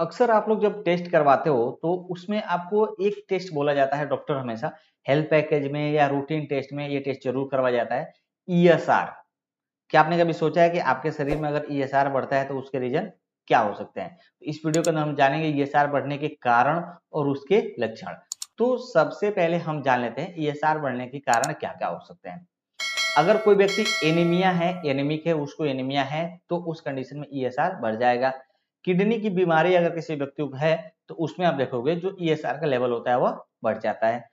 अक्सर आप लोग जब टेस्ट करवाते हो तो उसमें आपको एक टेस्ट बोला जाता है डॉक्टर हमेशा हेल्थ पैकेज में या रूटीन टेस्ट में ये टेस्ट जरूर करवाया जाता है आर e क्या आपने कभी सोचा है कि आपके शरीर में अगर आर e बढ़ता है तो उसके रीजन क्या हो सकते हैं तो इस वीडियो के अंदर हम जानेंगे आर e बढ़ने के कारण और उसके लक्षण तो सबसे पहले हम जान लेते हैं आर बढ़ने के कारण क्या क्या हो सकते हैं अगर कोई व्यक्ति एनीमिया है एनेमिक है उसको एनीमिया है तो उस कंडीशन में आर बढ़ जाएगा किडनी की बीमारी अगर किसी व्यक्ति को है तो उसमें आप देखोगे जो ई e का लेवल होता है वह बढ़ जाता है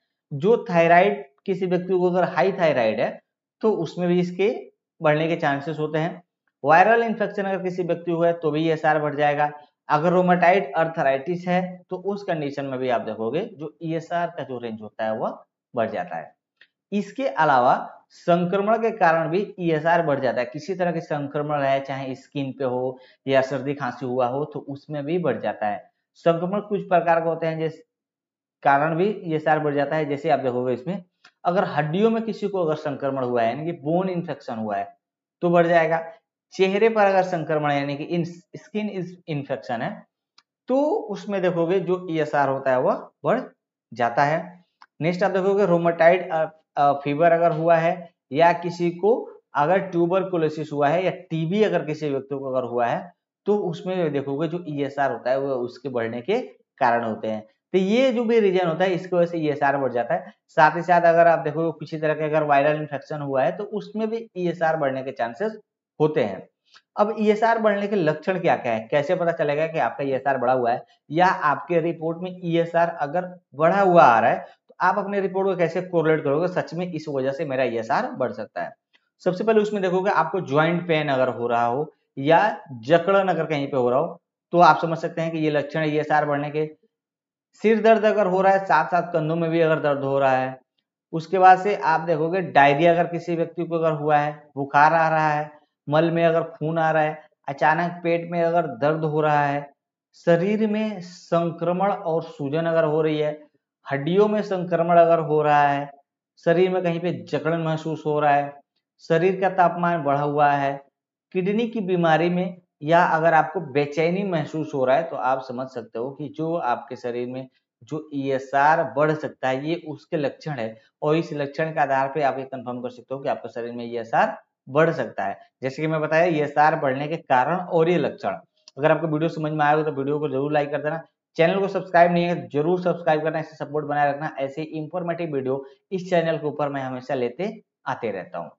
जो थायराइड किसी व्यक्ति को अगर हाई थायराइड है तो उसमें भी इसके बढ़ने के चांसेस होते हैं वायरल इन्फेक्शन अगर किसी व्यक्ति को है तो भी ई e बढ़ जाएगा अगर रोमाटाइड अर्थराइटिस है तो उस कंडीशन में भी आप देखोगे जो ई e का जो रेंज होता है वह बढ़ जाता है इसके अलावा संक्रमण के कारण भी ईएसआर e बढ़ जाता है किसी तरह के संक्रमण है चाहे स्किन पे हो या सर्दी खांसी हुआ हो तो उसमें भी बढ़ जाता है संक्रमण कुछ प्रकार के होते हैं जिस कारण भी ईएसआर e बढ़ जाता है जैसे आप देखोगे इसमें अगर हड्डियों में किसी को अगर संक्रमण हुआ है यानी कि बोन इन्फेक्शन हुआ है तो बढ़ जाएगा चेहरे पर अगर संक्रमण यानी कि इन स्किन इन्फेक्शन है तो उसमें देखोगे जो ई e होता है वह बढ़ जाता है नेक्स्ट आप देखोगे रोमोटाइड फीवर अगर हुआ है या किसी को अगर ट्यूबर हुआ है या टीबी अगर किसी व्यक्ति को अगर हुआ है तो उसमें देखोगे जो ई e होता है वो उसके बढ़ने के कारण होते हैं तो ये जो भी रीजन होता है इसकी वजह से ई e बढ़ जाता है साथ ही साथ अगर आप देखोगे किसी तरह के अगर वायरल इन्फेक्शन हुआ है तो उसमें भी ई e बढ़ने के चांसेस होते हैं अब ई बढ़ने के लक्षण क्या क्या है कैसे पता चलेगा कि आपका ई बढ़ा हुआ है या आपके रिपोर्ट में ई अगर बढ़ा हुआ आ रहा है आप अपने रिपोर्ट को कैसे कोरलेट करोगे सच में इस वजह से मेरा ई बढ़ सकता है सबसे पहले उसमें देखोगे आपको ज्वाइंट पेन अगर हो रहा हो या जकड़न अगर कहीं पे हो रहा हो तो आप समझ सकते हैं कि ये लक्षण है ई बढ़ने के सिर दर्द अगर हो रहा है साथ साथ कंधों में भी अगर दर्द हो रहा है उसके बाद से आप देखोगे डायरिया अगर किसी व्यक्ति को अगर हुआ है बुखार आ रहा है मल में अगर खून आ रहा है अचानक पेट में अगर दर्द हो रहा है शरीर में संक्रमण और सूजन अगर हो रही है हड्डियों में संक्रमण अगर हो रहा है शरीर में कहीं पे जकड़न महसूस हो रहा है शरीर का तापमान बढ़ा हुआ है किडनी की बीमारी में या अगर आपको बेचैनी महसूस हो रहा है तो आप समझ सकते हो कि जो आपके शरीर में जो ई e बढ़ सकता है ये उसके लक्षण है और इस लक्षण के आधार पर आप ये कंफर्म कर सकते हो कि आपके शरीर में ई e बढ़ सकता है जैसे कि मैं बताया ई e बढ़ने के कारण और ये लक्षण अगर आपको वीडियो समझ में आया हो तो वीडियो को जरूर लाइक कर देना चैनल को सब्सक्राइब नहीं है जरूर सब्सक्राइब करना ऐसे सपोर्ट बनाए रखना ऐसे इंफॉर्मेटिव वीडियो इस चैनल के ऊपर मैं हमेशा लेते आते रहता हूँ